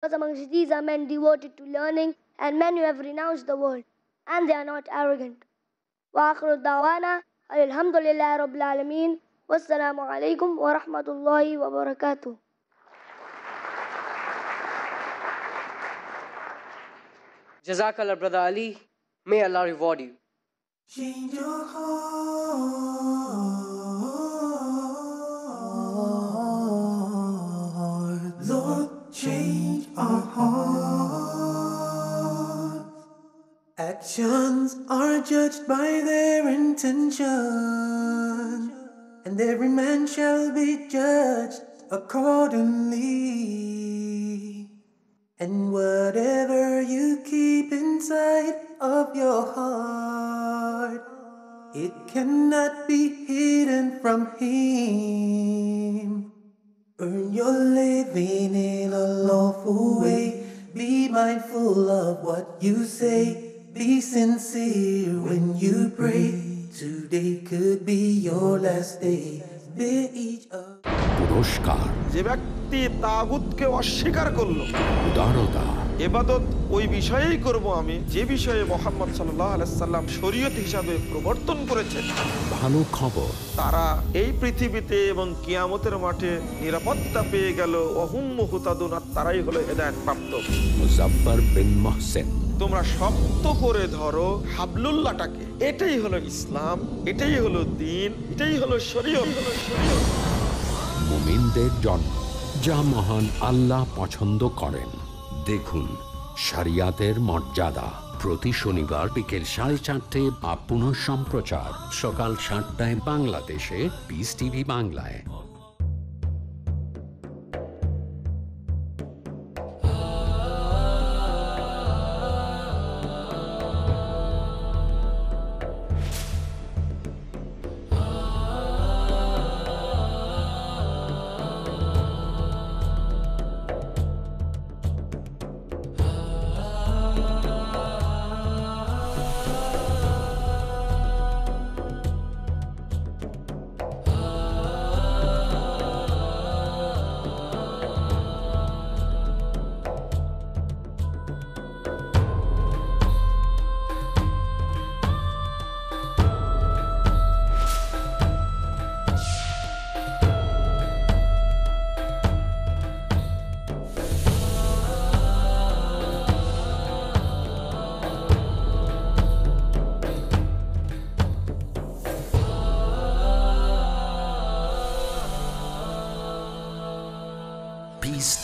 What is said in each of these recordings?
Because amongst these are men devoted to learning and men who have renounced the world, and they are not arrogant. وآخر دعوانا الحمد لله رب العالمين والسلام عليكم ورحمة الله وبركاته Jazakallah, Brother Ali. May Allah reward you. Lord, change our hearts. Actions are judged by their intention, and every man shall be judged accordingly. And whatever you keep inside of your heart, it cannot be hidden from Him. Earn your living away. Be mindful of what you say. Be sincere when you pray. Today could be your last day. Bear each other. পুরস্কার যে ব্যক্তি তাগুতকে অস্বীকার করলো উদারতা এবাদত ওই বিষয়েই করব আমি যে বিষয়ে মোহাম্মদ সাল্লাহ শরীয়ত হিসাবে প্রবর্তন করেছেন ভালো খবর তারা এই পৃথিবীতে এবং কিয়ামতের মাঠে নিরাপত্তা পেয়ে গেল অহুম হুতাদুন আর তারাই হলো হেদায়ত প্রাপ্ত মুজাফার বিন মহসেন তোমরা শক্ত করে ধরো হাবলুল্লাটাকে এটাই হলো ইসলাম এটাই হলো দিন এটাই হলো শরীয় মুমিনদের জন্ম যা মহান আল্লাহ পছন্দ করেন দেখুন শরিয়াতের মর্যাদা প্রতি শনিবার বিকেল সাড়ে চারটে বা পুনঃ সম্প্রচার সকাল সাতটায় বাংলাদেশে বিস টিভি বাংলায়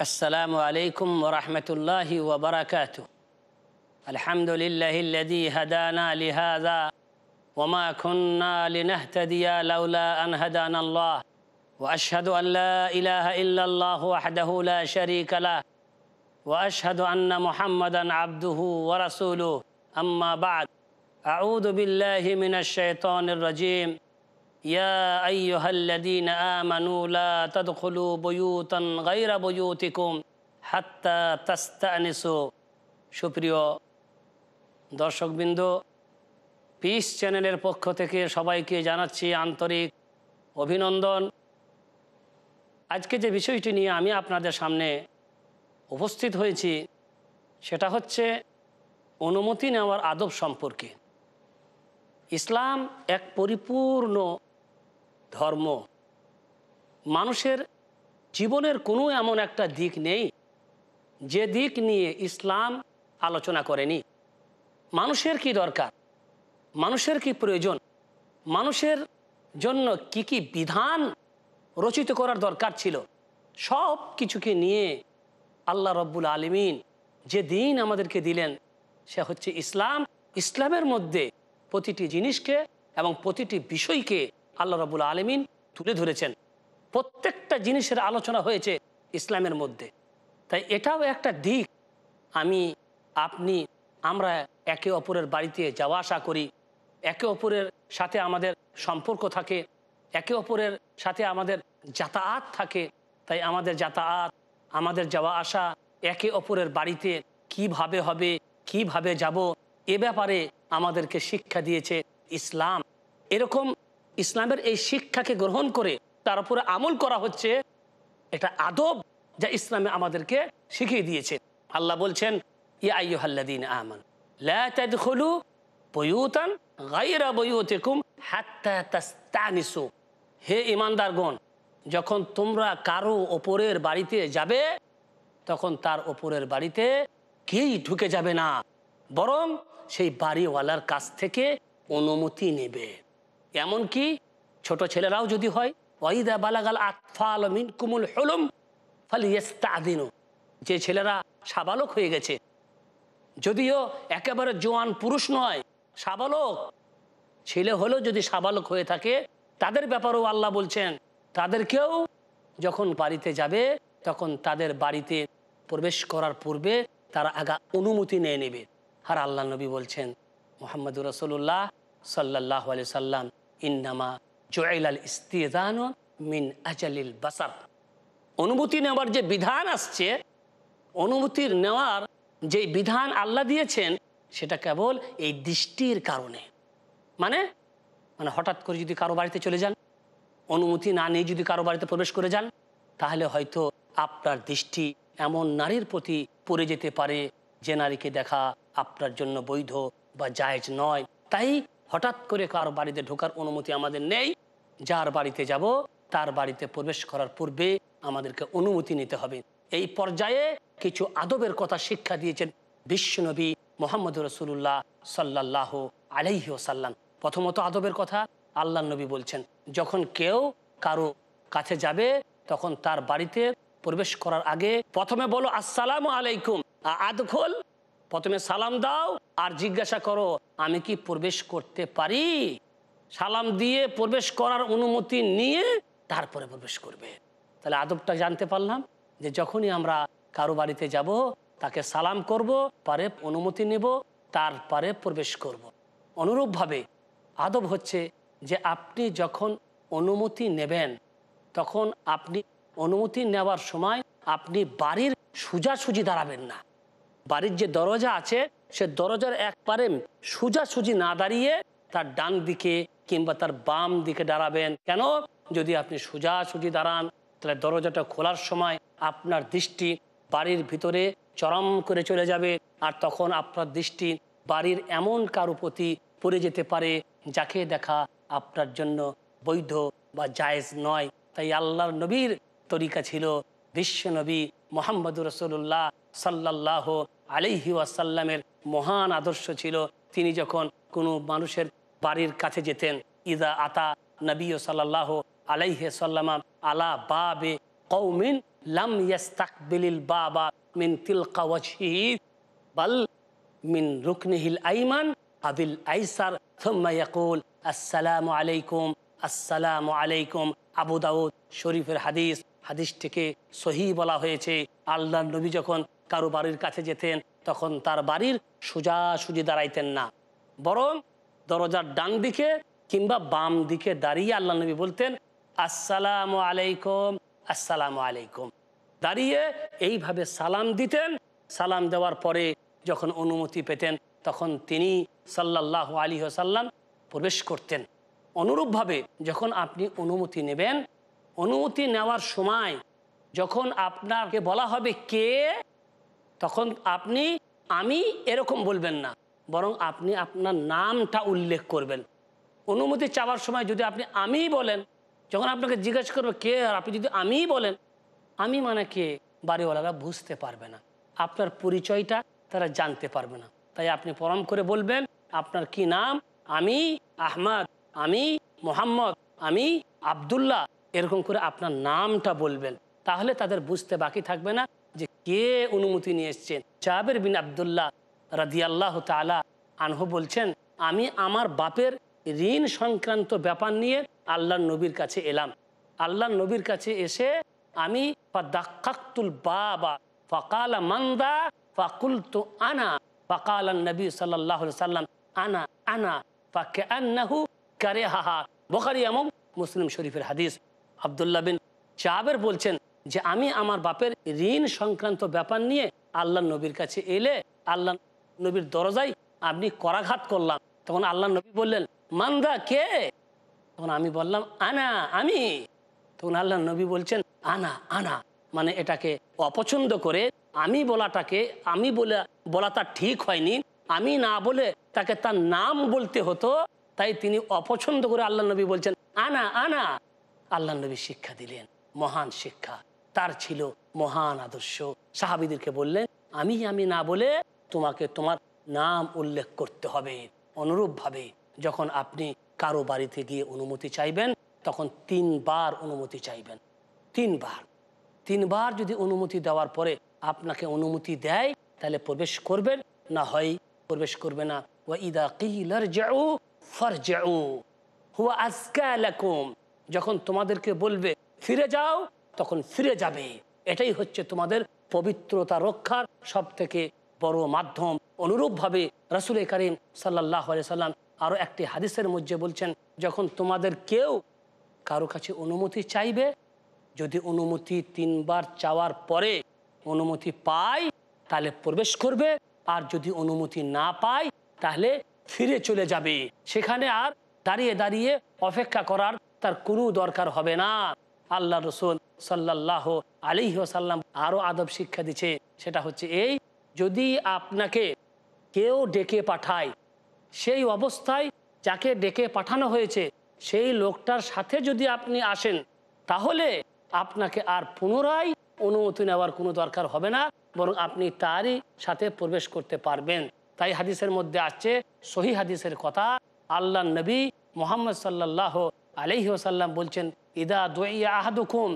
السلام عليكم ورحمة الله وبركاته الحمد لله الذي هدانا لهذا وما كنا لنهتدي لولا أن هدانا الله وأشهد أن لا إله إلا الله وحده لا شريك له وأشهد أن محمدا عبده ورسوله أما بعد أعوذ بالله من الشيطان الرجيم يا أيها الذين آمنوا لا تدخلوا بيوتا غير بيوتكم حتى تستأنسوا সুপ্রিয় দর্শকবৃন্দ পিস চ্যানেলের পক্ষ থেকে সবাইকে জানাচ্ছি আন্তরিক অভিনন্দন আজকে যে বিষয়টি নিয়ে আমি আপনাদের সামনে উপস্থিত হয়েছি সেটা হচ্ছে অনুমতি নেওয়ার আদব সম্পর্কে ইসলাম এক পরিপূর্ণ ধর্ম মানুষের জীবনের কোনো এমন একটা দিক নেই যে দিক নিয়ে ইসলাম আলোচনা করেনি মানুষের কি দরকার মানুষের কি প্রয়োজন মানুষের জন্য কি কি বিধান রচিত করার দরকার ছিল সব কিছুকে নিয়ে আল্লাহ রব্বুল আলমিন যে দিন আমাদেরকে দিলেন সে হচ্ছে ইসলাম ইসলামের মধ্যে প্রতিটি জিনিসকে এবং প্রতিটি বিষয়কে আল্লাহ রাবুল আলমিন তুলে ধরেছেন প্রত্যেকটা জিনিসের আলোচনা হয়েছে ইসলামের মধ্যে তাই এটাও একটা দিক আমি আপনি আমরা একে অপরের বাড়িতে যাওয়া আসা করি একে অপরের সাথে আমাদের সম্পর্ক থাকে একে অপরের সাথে আমাদের যাতায়াত থাকে তাই আমাদের যাতায়াত আমাদের যাওয়া আসা একে অপরের বাড়িতে কিভাবে হবে কিভাবে যাব এ ব্যাপারে আমাদেরকে শিক্ষা দিয়েছে ইসলাম এরকম ইসলামের এই শিক্ষাকে গ্রহণ করে তার উপরে আমল করা হচ্ছে এটা আদব যা ইসলামে আমাদেরকে শিখিয়ে দিয়েছে আল্লাহ বলছেন ইয়াহ্লাদিন ইমানদার গণ যখন তোমরা কারো ওপরের বাড়িতে যাবে তখন তার ওপরের বাড়িতে কেই ঢুকে যাবে না বরং সেই বাড়িওয়ালার কাছ থেকে অনুমতি নেবে এমনকি ছোট ছেলেরাও যদি হয় মিন কুমুল যে ছেলেরা সাবালক হয়ে গেছে যদিও একেবারে জোয়ান পুরুষ নয় সাবালক ছেলে হলেও যদি সাবালক হয়ে থাকে তাদের ব্যাপারেও আল্লাহ বলছেন তাদেরকেও যখন বাড়িতে যাবে তখন তাদের বাড়িতে প্রবেশ করার পূর্বে তারা আগা অনুমতি নিয়ে নেবে আর আল্লাহ নবী বলছেন মোহাম্মদুর রসল্লাহ সাল্লাহ আলি সাল্লাম ইন্নামা জয়েলাল ইস্তিদান মিন বাসার অনুমতি নেওয়ার যে বিধান আসছে অনুমতি নেওয়ার যে বিধান আল্লাহ দিয়েছেন সেটা কেবল এই দৃষ্টির কারণে মানে মানে হঠাৎ করে যদি কারো বাড়িতে চলে যান অনুমতি না নিয়ে যদি কারো বাড়িতে প্রবেশ করে যান তাহলে হয়তো আপনার দৃষ্টি এমন নারীর প্রতি পড়ে যেতে পারে যে নারীকে দেখা আপনার জন্য বৈধ বা জায়েজ নয় তাই হঠাৎ করে কার বাড়িতে ঢোকার অনুমতি আমাদের নেই যার বাড়িতে যাব তার বাড়িতে প্রবেশ করার পূর্বে আমাদেরকে অনুমতি নিতে হবে এই পর্যায়ে কিছু আদবের কথা শিক্ষা দিয়েছেন বিশ্বনবী মোহাম্মদ রসুল্লাহ সাল্লাহ আলাইহি সাল্লাম প্রথমত আদবের কথা আল্লাহ নবী বলছেন যখন কেউ কারো কাছে যাবে তখন তার বাড়িতে প্রবেশ করার আগে প্রথমে বলো আসসালাম আলাইকুম আদখল প্রথমে সালাম দাও আর জিজ্ঞাসা করো আমি কি প্রবেশ করতে পারি সালাম দিয়ে প্রবেশ করার অনুমতি নিয়ে তারপরে প্রবেশ করবে তাহলে আদবটা জানতে পারলাম যে যখনই আমরা কারো বাড়িতে যাব তাকে সালাম করব পারে অনুমতি নেব তারপরে প্রবেশ করব। অনুরূপভাবে আদব হচ্ছে যে আপনি যখন অনুমতি নেবেন তখন আপনি অনুমতি নেওয়ার সময় আপনি বাড়ির সোজাসুজি দাঁড়াবেন না বাড়ির যে দরজা আছে সে দরজার এক পারে সোজাসুজি না দাঁড়িয়ে তার ডান দিকে কিংবা তার বাম দিকে দাঁড়াবেন কেন যদি আপনি সোজাসুজি দাঁড়ান তাহলে দরজাটা খোলার সময় আপনার দৃষ্টি বাড়ির ভিতরে চরম করে চলে যাবে আর তখন আপনার দৃষ্টি বাড়ির এমন কারো প্রতি পড়ে যেতে পারে যাকে দেখা আপনার জন্য বৈধ বা জায়েজ নয় তাই আল্লাহর নবীর তরিকা ছিল বিশ্বনবী মোহাম্মদ রসুল্লাহ সাল্লাহ আলিহি ওয়াসাল্লামের মহান আদর্শ ছিল তিনি যখন কোনো মানুষের বাড়ির কাছে যেতেন ইদা আতা নবী সাল্লাহ আলাইহে সাল্লামা আলা বাবে কৌমিন লাম ইয়াস্তাকবিলিল বাবা মিন তিলকা বাল মিন রুকনিহিল আইমান আবিল আইসার থম্মা ইয়াকুল আলাইকুম আসসালামু আলাইকুম আবু দাউদ শরীফের হাদিস হাদিসটিকে সহি বলা হয়েছে আল্লাহ নবী যখন কারো বাড়ির কাছে যেতেন তখন তার বাড়ির সোজাসুজি দাঁড়াইতেন না বরং দরজার ডান দিকে কিংবা বাম দিকে দাঁড়িয়ে আল্লাহ নবী বলতেন আসসালাম আলাইকুম আসসালাম আলাইকুম দাঁড়িয়ে এইভাবে সালাম দিতেন সালাম দেওয়ার পরে যখন অনুমতি পেতেন তখন তিনি সাল্লাহ আলী সাল্লাম প্রবেশ করতেন অনুরূপভাবে যখন আপনি অনুমতি নেবেন অনুমতি নেওয়ার সময় যখন আপনাকে বলা হবে কে তখন আপনি আমি এরকম বলবেন না বরং আপনি আপনার নামটা উল্লেখ করবেন অনুমতি চাওয়ার সময় যদি আপনি আমি বলেন যখন আপনাকে জিজ্ঞাসা করবে কে আর আপনি যদি আমি বলেন আমি মানে কে বাড়িওয়ালারা বুঝতে পারবে না আপনার পরিচয়টা তারা জানতে পারবে না তাই আপনি পরম করে বলবেন আপনার কি নাম আমি আহমদ আমি মোহাম্মদ আমি আবদুল্লাহ এরকম করে আপনার নামটা বলবেন তাহলে তাদের বুঝতে বাকি থাকবে না যে কে অনুমতি নিয়ে এসছেন চাবের বিন আবদুল্লাহ রাদিয়াল্লাহ তালা আনহ বলছেন আমি আমার বাপের ঋণ সংক্রান্ত ব্যাপার নিয়ে আল্লাহ নবীর কাছে এলাম আল্লাহ নবীর কাছে এসে আমি বাবা ফকাল মন্দা ফাকুল তো আনা ফকাল নবী সাল্লাহ সাল্লাম আনা আনা ফাকে আন্নাহু কারে হাহা বখারি এবং মুসলিম শরীফের হাদিস আবদুল্লাহ বিন চাবের বলছেন যে আমি আমার বাপের ঋণ সংক্রান্ত ব্যাপার নিয়ে আল্লাহ নবীর কাছে এলে আল্লাহ নবীর দরজায় আপনি করাঘাত করলাম তখন আল্লাহ নবী বললেন মান্দা কে তখন আমি বললাম আনা আমি তখন আল্লাহ নবী বলছেন আনা আনা মানে এটাকে অপছন্দ করে আমি বলাটাকে আমি বলে বলা তার ঠিক হয়নি আমি না বলে তাকে তার নাম বলতে হতো তাই তিনি অপছন্দ করে আল্লাহ নবী বলছেন আনা আনা আল্লাহ নবী শিক্ষা দিলেন মহান শিক্ষা তার ছিল মহান আদর্শ সাহাবিদেরকে বললেন আমি আমি না বলে তোমাকে তোমার নাম উল্লেখ করতে হবে অনুরূপভাবে যখন আপনি কারো বাড়িতে গিয়ে অনুমতি চাইবেন তখন তিনবার অনুমতি চাইবেন তিনবার তিনবার যদি অনুমতি দেওয়ার পরে আপনাকে অনুমতি দেয় তাহলে প্রবেশ করবেন না হয় প্রবেশ করবে না ওয়াইদা কিলার যাও ফর যাও হুয়া আজকা যখন তোমাদেরকে বলবে ফিরে যাও তখন ফিরে যাবে এটাই হচ্ছে তোমাদের পবিত্রতা রক্ষার সব থেকে বড় মাধ্যম অনুরূপভাবে রাসুল করিম সাল্লাহ সাল্লাম আরও একটি হাদিসের মধ্যে বলছেন যখন তোমাদের কেউ কারো কাছে অনুমতি চাইবে যদি অনুমতি তিনবার চাওয়ার পরে অনুমতি পায় তাহলে প্রবেশ করবে আর যদি অনুমতি না পায় তাহলে ফিরে চলে যাবে সেখানে আর দাঁড়িয়ে দাঁড়িয়ে অপেক্ষা করার তার কোনো দরকার হবে না আল্লাহ রসুল সাল্লাহ আলী ওসাল্লাম আরও আদব শিক্ষা দিচ্ছে সেটা হচ্ছে এই যদি আপনাকে কেউ ডেকে পাঠায় সেই অবস্থায় যাকে ডেকে পাঠানো হয়েছে সেই লোকটার সাথে যদি আপনি আসেন তাহলে আপনাকে আর পুনরায় অনুমতি নেওয়ার কোনো দরকার হবে না বরং আপনি তারই সাথে প্রবেশ করতে পারবেন তাই হাদিসের মধ্যে আসছে সহি হাদিসের কথা আল্লাহ নবী মোহাম্মদ সাল্লাহ আলাইহি ওসাল্লাম বলছেন ইদা দোয়া আহাদুকুম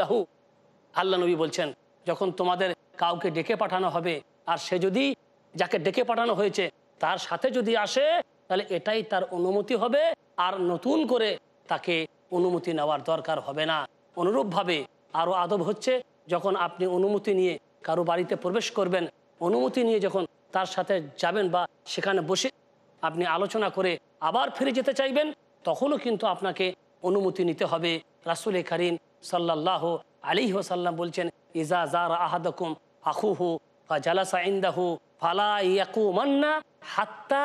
লাহু আল্লাহ নবী বলছেন যখন তোমাদের কাউকে ডেকে পাঠানো হবে আর সে যদি যাকে ডেকে পাঠানো হয়েছে তার সাথে যদি আসে তাহলে এটাই তার অনুমতি হবে আর নতুন করে তাকে অনুমতি নেওয়ার দরকার হবে না অনুরূপভাবে আরও আদব হচ্ছে যখন আপনি অনুমতি নিয়ে কারো বাড়িতে প্রবেশ করবেন অনুমতি নিয়ে যখন তার সাথে যাবেন বা সেখানে বসে আপনি আলোচনা করে আবার ফিরে যেতে চাইবেন তখনও কিন্তু আপনাকে অনুমতি নিতে হবে রাসুল করিম সাল্লাহ আলী সাল্লাম বলছেন ইজা জার আহাদকুম আখুহু বা ফালা ইয়াকু মান্না হাত্তা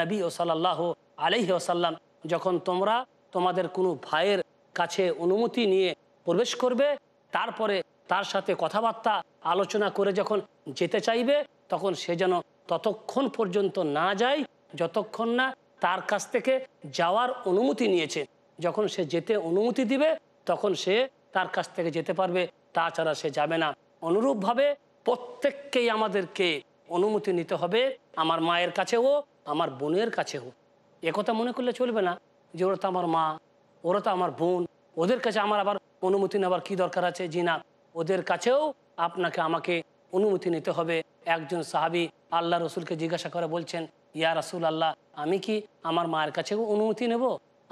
নবী ও সাল্লাহ আলহি ওসাল্লাম যখন তোমরা তোমাদের কোনো ভাইয়ের কাছে অনুমতি নিয়ে প্রবেশ করবে তারপরে তার সাথে কথাবার্তা আলোচনা করে যখন যেতে চাইবে তখন সে যেন ততক্ষণ পর্যন্ত না যায় যতক্ষণ না তার কাছ থেকে যাওয়ার অনুমতি নিয়েছে যখন সে যেতে অনুমতি দিবে তখন সে তার কাছ থেকে যেতে পারবে তাছাড়া সে যাবে না অনুরূপভাবে প্রত্যেককেই আমাদেরকে অনুমতি নিতে হবে আমার মায়ের কাছেও আমার বোনের কাছেও একথা মনে করলে চলবে না যে ওরা তো আমার মা ওরা তো আমার বোন ওদের কাছে আমার আবার অনুমতি নেওয়ার কি দরকার আছে জি না ওদের কাছেও আপনাকে আমাকে অনুমতি নিতে হবে একজন সাহাবি আল্লাহ রসুলকে জিজ্ঞাসা করে বলছেন ইয়া রাসুল আল্লাহ আমি কি আমার মায়ের কাছেও অনুমতি নেব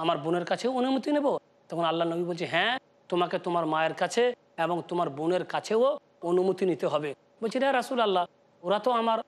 আমার বোনের কাছেও অনুমতি নেব তখন আল্লাহ নবী বলছে হ্যাঁ তোমাকে তোমার মায়ের কাছে এবং তোমার বোনের কাছেও অনুমতি নিতে হবে বলছি হ্যাঁ রাসুল আল্লাহ ওরা তো আমার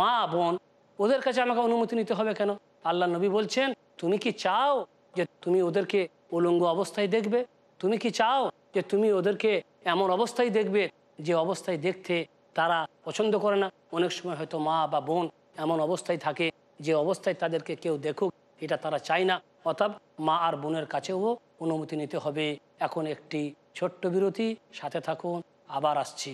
মা বোন ওদের কাছে আমাকে অনুমতি নিতে হবে কেন আল্লাহ নবী বলছেন তুমি কি চাও যে তুমি ওদেরকে উলঙ্গ অবস্থায় দেখবে তুমি কি চাও যে তুমি ওদেরকে এমন অবস্থায় দেখবে যে অবস্থায় দেখতে তারা পছন্দ করে না অনেক সময় হয়তো মা বা বোন এমন অবস্থায় থাকে যে অবস্থায় তাদেরকে কেউ দেখুক এটা তারা চায় না অর্থাৎ মা আর বোনের কাছেও অনুমতি নিতে হবে এখন একটি ছোট্ট বিরতি সাথে থাকুন আবার আসছি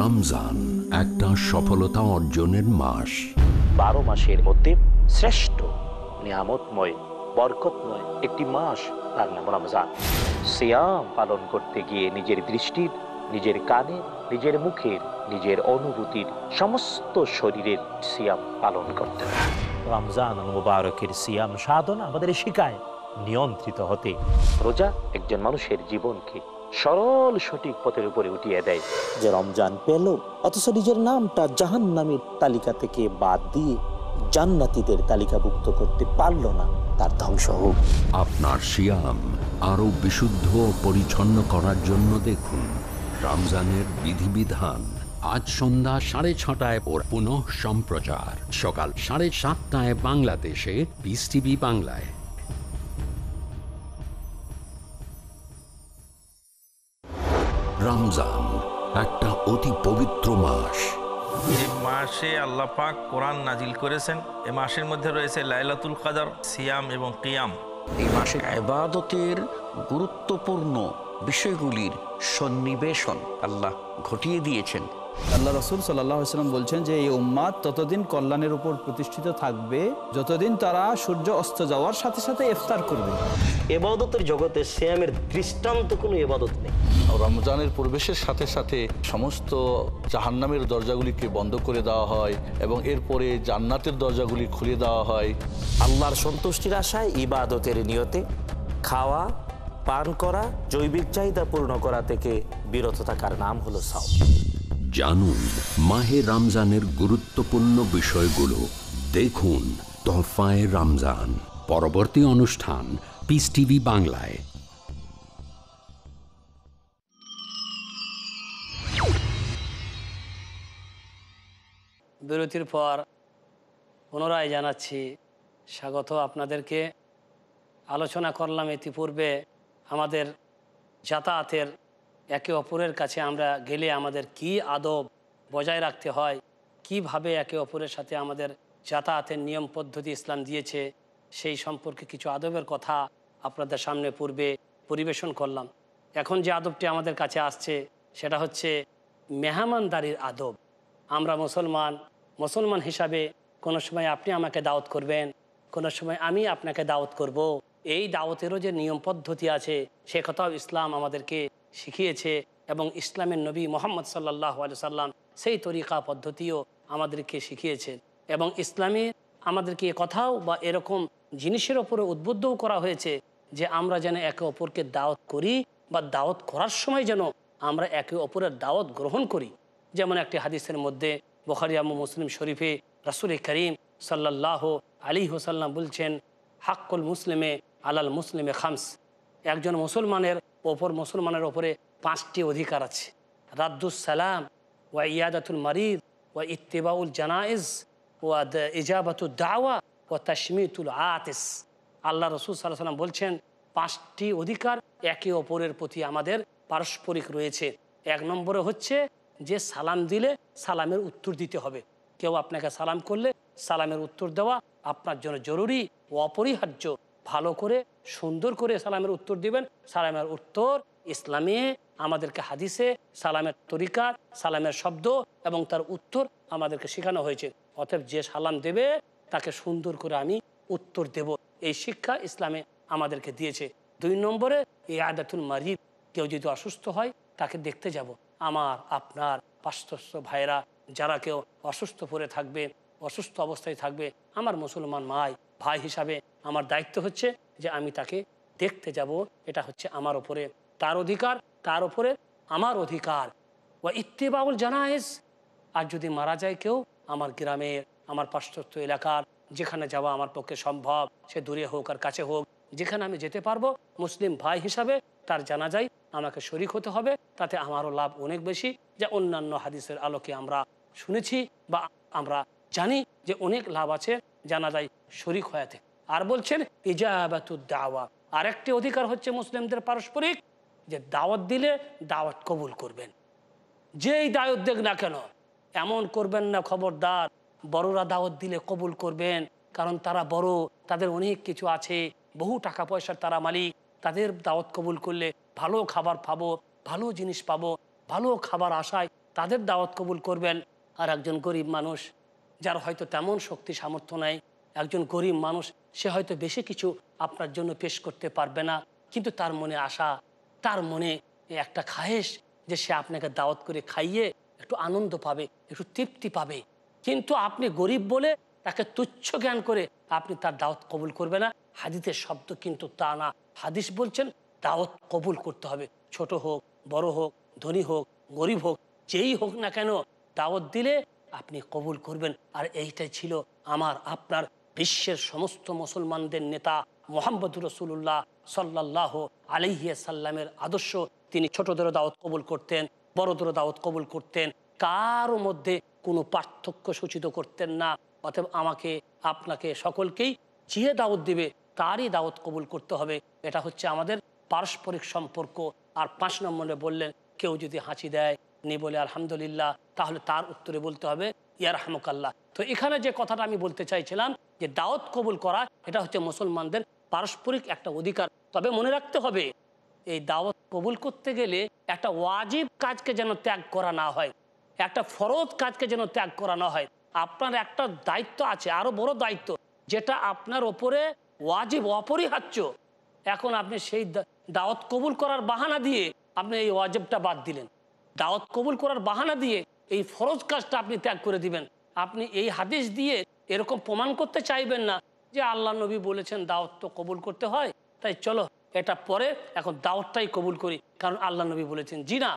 রমজান একটা সফলতা অর্জনের মাস বারো মাসের মধ্যে শ্রেষ্ঠ নিয়ামতময় বরকতময় একটি মাস তার নাম রমজান শ্যাম পালন করতে গিয়ে নিজের দৃষ্টির নিজের কানে নিজের মুখের নিজের অনুভূতির সমস্ত শরীরের সিয়াম পালন করতে রমজান মুবারকের সিয়াম সাধন আমাদের শিকায় নিয়ন্ত্রিত হতে রোজা একজন মানুষের জীবনকে সরল সঠিক পথের উপরে উঠিয়ে দেয় যে রমজান পেল অথচ নিজের নামটা জাহান নামের তালিকা থেকে বাদ দিয়ে জান্নাতীদের তালিকাভুক্ত করতে পারল না তার ধ্বংস হোক আপনার সিয়াম আরো বিশুদ্ধ পরিচ্ছন্ন করার জন্য দেখুন রমজানের বিধিবিধান আজ সন্ধ্যা সাড়ে ছটায় ওর পুনঃ সম্প্রচার সকাল সাড়ে সাতটায় বাংলাদেশে বিস টিভি বাংলায় রমজান একটা অতি পবিত্র মাস যে মাসে আল্লাপাক কোরআন নাজিল করেছেন এ মাসের মধ্যে রয়েছে লাইলাতুল কাদার সিয়াম এবং কিয়াম এই মাসে আবাদতের গুরুত্বপূর্ণ বিষয়গুলির সন্নিবেশন আল্লাহ ঘটিয়ে দিয়েছেন আল্লাহ রসুল সাল্লাম বলছেন যে এই উম্মাদ ততদিন কল্যাণের উপর প্রতিষ্ঠিত থাকবে যতদিন তারা সূর্য অস্ত যাওয়ার সাথে সাথে ইফতার করবে এবাদতের জগতে শ্যামের দৃষ্টান্ত কোনো এবাদত নেই রমজানের প্রবেশের সাথে সাথে সমস্ত জাহান্নামের দরজাগুলিকে বন্ধ করে দেওয়া হয় এবং এরপরে জান্নাতের দরজাগুলি খুলে দেওয়া হয় আল্লাহর সন্তুষ্টির আশায় ইবাদতের নিয়তে খাওয়া পান করা জৈবিক চাহিদা পূর্ণ করা থেকে বিরত থাকার নাম হলো সাউ জানুন মাহে রমজানের গুরুত্বপূর্ণ বিষয়গুলো দেখুন তহফায় রমজান পরবর্তী অনুষ্ঠান পিস টিভি বাংলায় বিরতির পর পুনরায় জানাচ্ছি স্বাগত আপনাদেরকে আলোচনা করলাম ইতিপূর্বে আমাদের যাতায়াতের একে অপরের কাছে আমরা গেলে আমাদের কি আদব বজায় রাখতে হয় কিভাবে একে অপরের সাথে আমাদের যাতায়াতের নিয়ম পদ্ধতি ইসলাম দিয়েছে সেই সম্পর্কে কিছু আদবের কথা আপনাদের সামনে পূর্বে পরিবেশন করলাম এখন যে আদবটি আমাদের কাছে আসছে সেটা হচ্ছে মেহমানদারির আদব আমরা মুসলমান মুসলমান হিসাবে কোনো সময় আপনি আমাকে দাওয়াত করবেন কোনো সময় আমি আপনাকে দাওয়াত করব। এই দাওয়াতেরও যে নিয়ম পদ্ধতি আছে সে কথাও ইসলাম আমাদেরকে শিখিয়েছে এবং ইসলামের নবী মোহাম্মদ সাল্লাহ আলি সাল্লাম সেই তরিকা পদ্ধতিও আমাদেরকে শিখিয়েছেন এবং ইসলামে আমাদেরকে কথাও বা এরকম জিনিসের ওপরে উদ্বুদ্ধও করা হয়েছে যে আমরা যেন একে অপরকে দাওয়াত করি বা দাওয়াত করার সময় যেন আমরা একে অপরের দাওয়াত গ্রহণ করি যেমন একটি হাদিসের মধ্যে বখারিয়াম মুসলিম শরীফে রাসুল করিম সাল্লাহ আলী হোসাল্লাম বলছেন হাক্কুল মুসলিমে আলাল মুসলিমে খামস একজন মুসলমানের ওপর মুসলমানের ওপরে পাঁচটি অধিকার আছে রাদ্দুস সালাম ওয়া ইয়াদাতুল মারিদ ওয়া ইত্তেবাউল জানাইজ ওয়া ইজাবাতুল দাওয়া ও তাসমিতুল আতিস আল্লাহ রসুল সাল্লাহ সাল্লাম বলছেন পাঁচটি অধিকার একে অপরের প্রতি আমাদের পারস্পরিক রয়েছে এক নম্বরে হচ্ছে যে সালাম দিলে সালামের উত্তর দিতে হবে কেউ আপনাকে সালাম করলে সালামের উত্তর দেওয়া আপনার জন্য জরুরি ও অপরিহার্য ভালো করে সুন্দর করে সালামের উত্তর দিবেন সালামের উত্তর ইসলামে আমাদেরকে হাদিসে সালামের তরিকা সালামের শব্দ এবং তার উত্তর আমাদেরকে শেখানো হয়েছে অতএব যে সালাম দেবে তাকে সুন্দর করে আমি উত্তর দেব এই শিক্ষা ইসলামে আমাদেরকে দিয়েছে দুই নম্বরে এই আদাতুল মারিব কেউ যদি অসুস্থ হয় তাকে দেখতে যাব আমার আপনার পার্শ্বস্থ ভাইরা যারা কেউ অসুস্থ পড়ে থাকবে অসুস্থ অবস্থায় থাকবে আমার মুসলমান মাই ভাই হিসাবে আমার দায়িত্ব হচ্ছে যে আমি তাকে দেখতে যাব এটা হচ্ছে আমার ওপরে তার অধিকার তার ওপরে আমার অধিকার ও ইত্তে বাউল জানায়স আর যদি মারা যায় কেউ আমার গ্রামের আমার পার্শ্বস্থ এলাকার যেখানে যাওয়া আমার পক্ষে সম্ভব সে দূরে হোক আর কাছে হোক যেখানে আমি যেতে পারবো মুসলিম ভাই হিসাবে তার জানা যায় আমাকে শরিক হতে হবে তাতে আমারও লাভ অনেক বেশি যা অন্যান্য হাদিসের আলোকে আমরা শুনেছি বা আমরা জানি যে অনেক লাভ আছে জানা যায় শরিক হয়াতে আর বলছেন ইজাবাতুদ দাওয়া আরেকটি অধিকার হচ্ছে মুসলিমদের পারস্পরিক যে দাওয়াত দিলে দাওয়াত কবুল করবেন যেই দায়ত দেখ না কেন এমন করবেন না খবরদার বড়রা দাওয়াত দিলে কবুল করবেন কারণ তারা বড় তাদের অনেক কিছু আছে বহু টাকা পয়সার তারা মালিক তাদের দাওয়াত কবুল করলে ভালো খাবার পাবো ভালো জিনিস পাবো ভালো খাবার আশায় তাদের দাওয়াত কবুল করবেন আর একজন গরিব মানুষ যার হয়তো তেমন শক্তি সামর্থ্য নাই একজন গরিব মানুষ সে হয়তো বেশি কিছু আপনার জন্য পেশ করতে পারবে না কিন্তু তার মনে আশা তার মনে একটা খায়েস যে সে আপনাকে দাওয়াত করে খাইয়ে একটু আনন্দ পাবে একটু তৃপ্তি পাবে কিন্তু আপনি গরিব বলে তাকে তুচ্ছ জ্ঞান করে আপনি তার দাওয়াত কবুল করবে না হাদিসের শব্দ কিন্তু তা না হাদিস বলছেন দাওয়াত কবুল করতে হবে ছোট হোক বড় হোক ধনী হোক গরিব হোক যেই হোক না কেন দাওয়াত দিলে আপনি কবুল করবেন আর এইটাই ছিল আমার আপনার বিশ্বের সমস্ত মুসলমানদের নেতা মোহাম্মদ রসুল্লাহ সাল্লাহ আলহিয়া সাল্লামের আদর্শ তিনি ছোটদের দাওয়াত কবুল করতেন বড়দের দাওয়াত কবুল করতেন কারো মধ্যে কোনো পার্থক্য সূচিত করতেন না অতএব আমাকে আপনাকে সকলকেই যে দাওয়াত দিবে তারই দাওয়াত কবুল করতে হবে এটা হচ্ছে আমাদের পারস্পরিক সম্পর্ক আর পাঁচ নম্বরে বললেন কেউ যদি হাঁচি দেয় নি বলে আলহামদুলিল্লাহ তাহলে তার উত্তরে বলতে হবে ইয়ার হামকাল্লাহ তো এখানে যে কথাটা আমি বলতে চাইছিলাম যে দাওয়াত কবুল করা এটা হচ্ছে মুসলমানদের পারস্পরিক একটা অধিকার তবে মনে রাখতে হবে এই দাওয়াত কবুল করতে গেলে একটা ওয়াজিব কাজকে যেন ত্যাগ করা না হয় একটা ফরজ কাজকে যেন ত্যাগ করা না হয় আপনার একটা দায়িত্ব আছে আরো বড় দায়িত্ব যেটা আপনার ওপরে ওয়াজিব অপরিহার্য এখন আপনি সেই দাওয়াত কবুল করার বাহানা দিয়ে আপনি এই ওয়াজিবটা বাদ দিলেন দাওয়াত কবুল করার বাহানা দিয়ে এই ফরজ কাজটা আপনি ত্যাগ করে দিবেন আপনি এই হাদিস দিয়ে এরকম প্রমাণ করতে চাইবেন না যে আল্লাহ নবী বলেছেন দাওয়াত তো কবুল করতে হয় তাই চলো এটা পরে এখন দাওয়াতটাই কবুল করি কারণ আল্লাহ নবী বলেছেন জি না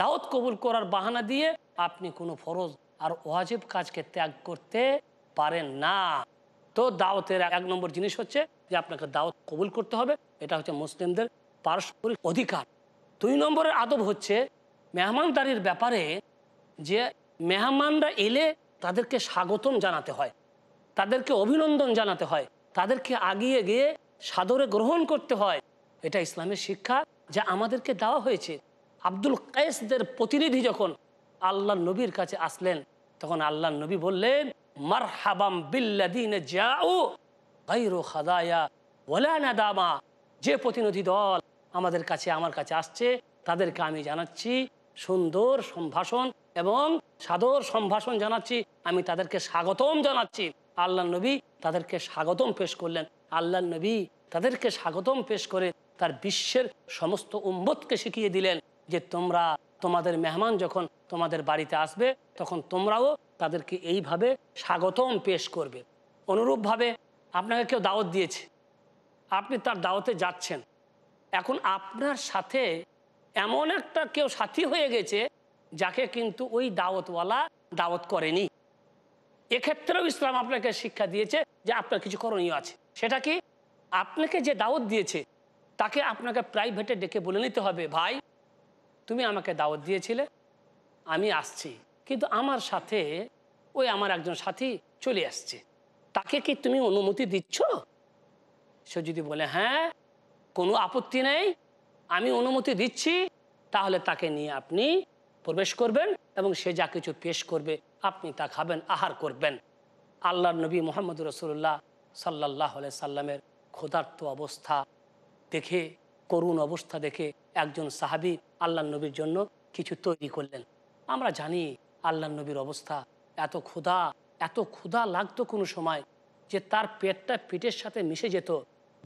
দাওয়াত কবুল করার বাহানা দিয়ে আপনি কোনো ফরজ আর ওয়াজিব কাজকে ত্যাগ করতে পারেন না তো দাওয়াতের এক নম্বর জিনিস হচ্ছে যে আপনাকে দাওয়াত কবুল করতে হবে এটা হচ্ছে মুসলিমদের পারস্পরিক অধিকার দুই নম্বরের আদব হচ্ছে মেহমানদারির ব্যাপারে যে মেহমানরা এলে তাদেরকে স্বাগতম জানাতে হয় তাদেরকে অভিনন্দন জানাতে হয় তাদেরকে আগিয়ে গিয়ে সাদরে গ্রহণ করতে হয় এটা ইসলামের শিক্ষা যা আমাদেরকে দেওয়া হয়েছে আব্দুল কায়েসদের প্রতিনিধি যখন আল্লাহ নবীর কাছে আসলেন তখন আল্লাহ নবী বললেন মারহাবাম বিল্লাদিন দামা যে প্রতিনিধি দল আমাদের কাছে আমার কাছে আসছে তাদেরকে আমি জানাচ্ছি সুন্দর সম্ভাষণ এবং সাদর সম্ভাষণ জানাচ্ছি আমি তাদেরকে স্বাগতম জানাচ্ছি আল্লাহ নবী তাদেরকে স্বাগতম পেশ করলেন আল্লাহ নবী তাদেরকে স্বাগতম পেশ করে তার বিশ্বের সমস্ত উম্মতকে শিখিয়ে দিলেন যে তোমরা তোমাদের মেহমান যখন তোমাদের বাড়িতে আসবে তখন তোমরাও তাদেরকে এইভাবে স্বাগতম পেশ করবে অনুরূপভাবে আপনাকে কেউ দাওয়াত দিয়েছে আপনি তার দাওয়াতে যাচ্ছেন এখন আপনার সাথে এমন একটা কেউ সাথী হয়ে গেছে যাকে কিন্তু ওই দাওয়াতওয়ালা দাওয়াত করেনি এক্ষেত্রেও ইসলাম আপনাকে শিক্ষা দিয়েছে যে আপনার কিছু করণীয় আছে সেটা কি আপনাকে যে দাওয়াত দিয়েছে তাকে আপনাকে প্রাইভেটে ডেকে বলে নিতে হবে ভাই তুমি আমাকে দাওয়াত দিয়েছিলে আমি আসছি কিন্তু আমার সাথে ওই আমার একজন সাথী চলে আসছে তাকে কি তুমি অনুমতি দিচ্ছ সে যদি বলে হ্যাঁ কোনো আপত্তি নেই আমি অনুমতি দিচ্ছি তাহলে তাকে নিয়ে আপনি প্রবেশ করবেন এবং সে যা কিছু পেশ করবে আপনি তা খাবেন আহার করবেন আল্লাহ নবী মোহাম্মদ রসুল্লাহ সাল্লাহ সাল্লামের ক্ষুধার্ত অবস্থা দেখে করুণ অবস্থা দেখে একজন সাহাবি আল্লাহ নবীর জন্য কিছু তৈরি করলেন আমরা জানি আল্লাহ নবীর অবস্থা এত ক্ষুধা এত ক্ষুধা লাগতো কোনো সময় যে তার পেটটা পেটের সাথে মিশে যেত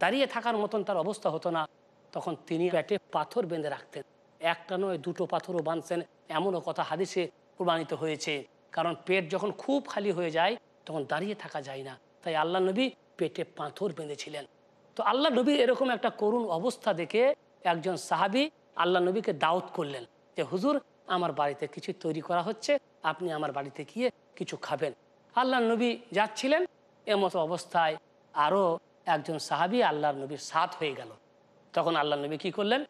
দাঁড়িয়ে থাকার মতন তার অবস্থা হতো না তখন তিনি পেটে পাথর বেঁধে রাখতেন একটা নয় দুটো পাথরও বাঁধছেন এমনও কথা হাদিসে প্রমাণিত হয়েছে কারণ পেট যখন খুব খালি হয়ে যায় তখন দাঁড়িয়ে থাকা যায় না তাই আল্লাহ নবী পেটে পাথর বেঁধেছিলেন তো আল্লাহ নবী এরকম একটা করুণ অবস্থা দেখে একজন সাহাবি আল্লাহ নবীকে দাওত করলেন যে হুজুর আমার বাড়িতে কিছু তৈরি করা হচ্ছে আপনি আমার বাড়িতে গিয়ে কিছু খাবেন আল্লাহ নবী যাচ্ছিলেন এমতো অবস্থায় আরও একজন সাহাবি আল্লাহর নবীর সাথ হয়ে গেল তখন আল্লাহ নবী কি করলেন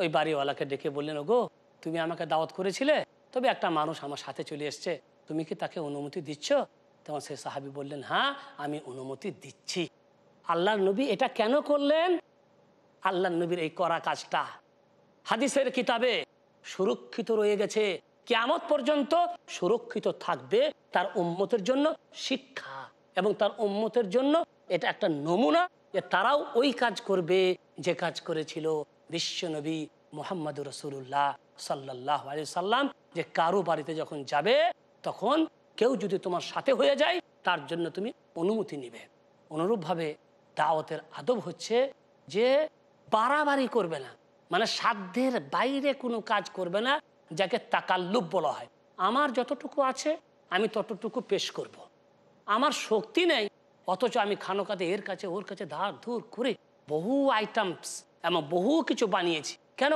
ওই বাড়িওয়ালাকে ডেকে বললেন ওগো তুমি আমাকে দাওয়াত করেছিলে তবে একটা মানুষ আমার সাথে চলে এসছে তুমি কি তাকে অনুমতি দিচ্ছ তখন সে সাহাবি বললেন হ্যাঁ আমি অনুমতি দিচ্ছি আল্লাহ নবী এটা কেন করলেন আল্লাহ নবীর এই করা কাজটা হাদিসের কিতাবে সুরক্ষিত রয়ে গেছে কেমত পর্যন্ত সুরক্ষিত থাকবে তার উম্মতের জন্য শিক্ষা এবং তার উম্মতের জন্য এটা একটা নমুনা যে তারাও ওই কাজ করবে যে কাজ করেছিল বিশ্বনবী মোহাম্মদ রসুল্লাহ সাল্লাহ আলি সাল্লাম যে কারো বাড়িতে যখন যাবে তখন কেউ যদি তোমার সাথে হয়ে যায় তার জন্য তুমি অনুমতি নিবে অনুরূপভাবে দাওয়াতের আদব হচ্ছে যে বাড়াবাড়ি করবে না মানে সাধ্যের বাইরে কোনো কাজ করবে না যাকে তাকাল্লুপ বলা হয় আমার যতটুকু আছে আমি ততটুকু পেশ করব। আমার শক্তি নেই অথচ আমি খানোকাতে এর কাছে ওর কাছে ধার ধুর করে বহু আইটেমস এমন বহু কিছু বানিয়েছি কেন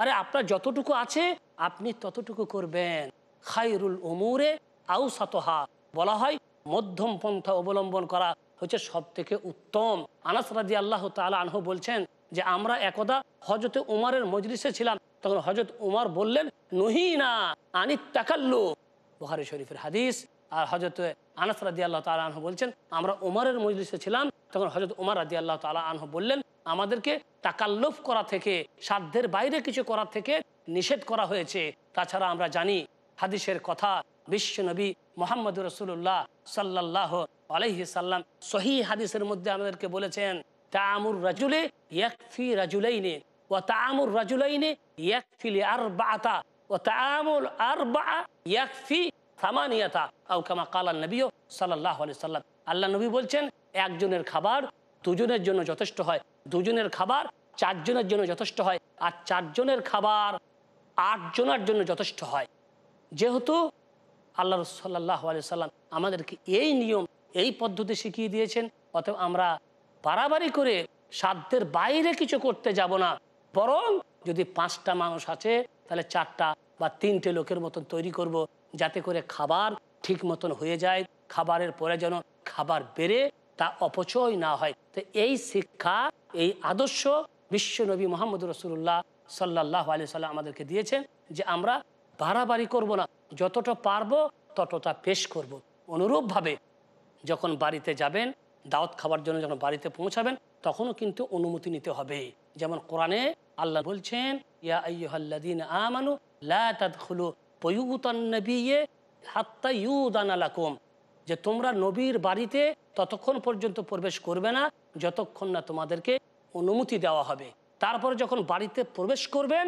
আরে আপনার যতটুকু আছে আপনি ততটুকু করবেন খাইরুল উমুরে আউ সাতহা বলা হয় মধ্যম পন্থা অবলম্বন করা হচ্ছে সব থেকে উত্তম আনাসরাদি আল্লাহ তালা আনহ বলছেন যে আমরা একদা হজরত উমারের মজলিসে ছিলাম তখন হজরত উমার বললেন নহিনা আনি তাকাল্লু বুহারি শরীফের হাদিস আর হজরত আনাস রাদি আল্লাহ তালা আনহ বলছেন আমরা উমারের মজলিসে ছিলাম তখন হজরত উমার রাদি আল্লাহ তালা আনহ বললেন আমাদেরকে তাকাল্লুফ করা থেকে সাধ্যের বাইরে কিছু করার থেকে নিষেধ করা হয়েছে তাছাড়া আমরা জানি হাদিসের কথা বিশ্বনবী মোহাম্মদ রসুল্লাহ সাল্লাহ আলহি সাল্লাম সহি হাদিসের মধ্যে আমাদেরকে বলেছেন তামুর রাজুলে ইয়াকফি রাজুলাইনে ও তামুর রাজুলাইনে ইয়াকফিল আর বাতা ও তামুল আর বা ইয়াকফি সামানিয়াতা আউকামা কালান নবীও সাল্লাহ সাল্লাম আল্লাহ নবী বলছেন একজনের খাবার দুজনের জন্য যথেষ্ট হয় দুজনের খাবার চারজনের জন্য যথেষ্ট হয় আর চারজনের খাবার আটজনের জন্য যথেষ্ট হয় যেহেতু আল্লাহ সাল্লাহ আলি আমাদেরকে এই নিয়ম এই পদ্ধতি শিখিয়ে দিয়েছেন অতএব আমরা বাড়াবাড়ি করে সাধ্যের বাইরে কিছু করতে যাব না বরং যদি পাঁচটা মানুষ আছে তাহলে চারটা বা তিনটে লোকের মতন তৈরি করব যাতে করে খাবার ঠিক মতন হয়ে যায় খাবারের পরে যেন খাবার বেড়ে তা অপচয় না হয় তো এই শিক্ষা এই আদর্শ বিশ্বনবী মোহাম্মদ রসুল্লাহ সাল্লাহ আলি সাল্লাহ আমাদেরকে দিয়েছেন যে আমরা বাড়াবাড়ি করব না যতটা পারবো ততটা পেশ করব। অনুরূপভাবে যখন বাড়িতে যাবেন দাওয়াত খাবার জন্য যখন বাড়িতে পৌঁছাবেন তখনও কিন্তু অনুমতি নিতে হবে যেমন কোরআনে আল্লাহ বলছেন যে তোমরা নবীর বাড়িতে ততক্ষণ পর্যন্ত প্রবেশ করবে না যতক্ষণ না তোমাদেরকে অনুমতি দেওয়া হবে তারপরে যখন বাড়িতে প্রবেশ করবেন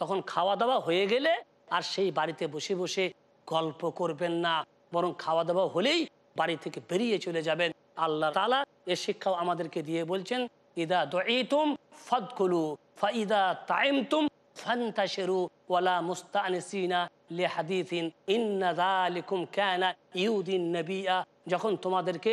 তখন খাওয়া দাওয়া হয়ে গেলে আর সেই বাড়িতে বসে বসে গল্প করবেন না বরং খাওয়া দাওয়া হলেই বাড়ি থেকে বেরিয়ে চলে যাবেন আল্লাহ তালা এ শিক্ষাও আমাদেরকে দিয়ে বলছেন ইদা দইতুম ফদকুলু ফাইদা তাইমতুম ফান্তাশেরু ওয়ালা মুস্তানিসিনা লে হাদিসিন ইন্নাদালিকুম ক্যানা ইউদিন নবিয়া যখন তোমাদেরকে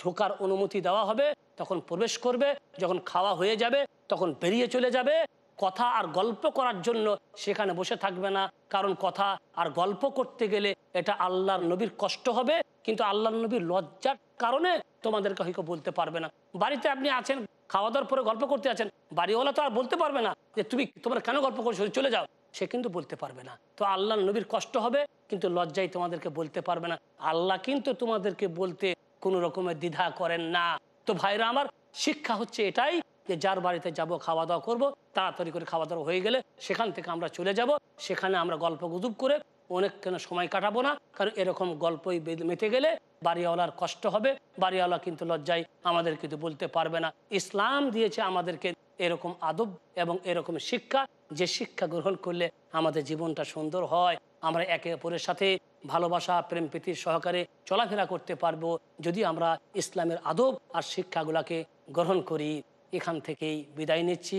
ঢোকার অনুমতি দেওয়া হবে তখন প্রবেশ করবে যখন খাওয়া হয়ে যাবে তখন বেরিয়ে চলে যাবে কথা আর গল্প করার জন্য সেখানে বসে থাকবে না কারণ কথা আর গল্প করতে গেলে এটা আল্লাহর নবীর কষ্ট হবে কিন্তু আল্লাহর নবীর লজ্জার কারণে তোমাদেরকে হয়তো বলতে পারবে না বাড়িতে আপনি আছেন খাওয়া দাওয়ার পরে গল্প করতে আছেন বাড়িওয়ালা তো আর বলতে পারবে না যে তুমি তোমরা কেন গল্প করছো চলে যাও সে কিন্তু বলতে পারবে না তো আল্লাহ নবীর কষ্ট হবে কিন্তু লজ্জায় তোমাদেরকে বলতে পারবে না আল্লাহ কিন্তু তোমাদেরকে বলতে কোনো রকমের দ্বিধা করেন না তো ভাইরা আমার শিক্ষা হচ্ছে এটাই যে যার বাড়িতে যাব খাওয়া দাওয়া করবো তাড়াতাড়ি করে খাওয়া দাওয়া হয়ে গেলে সেখান থেকে আমরা চলে যাব সেখানে আমরা গল্প গুজব করে অনেকক্ষণ সময় কাটাবো না কারণ এরকম গল্পই মেতে গেলে বাড়িওয়ালার কষ্ট হবে বাড়িওয়ালা কিন্তু লজ্জায় আমাদের কিন্তু বলতে পারবে না ইসলাম দিয়েছে আমাদেরকে এরকম আদব এবং এরকম শিক্ষা যে শিক্ষা গ্রহণ করলে আমাদের জীবনটা সুন্দর হয় আমরা একে অপরের সাথে ভালোবাসা প্রেম প্রীতির সহকারে চলাফেরা করতে পারবো যদি আমরা ইসলামের আদব আর শিক্ষাগুলাকে গ্রহণ করি এখান থেকেই বিদায় নিচ্ছি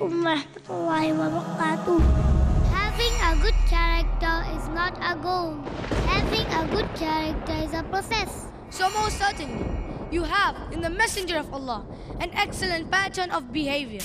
warahmatullahi wabarakatuh. Having a good character is not a goal. Having a good character is a process. So most certainly, you have in the Messenger of Allah an excellent pattern of behavior.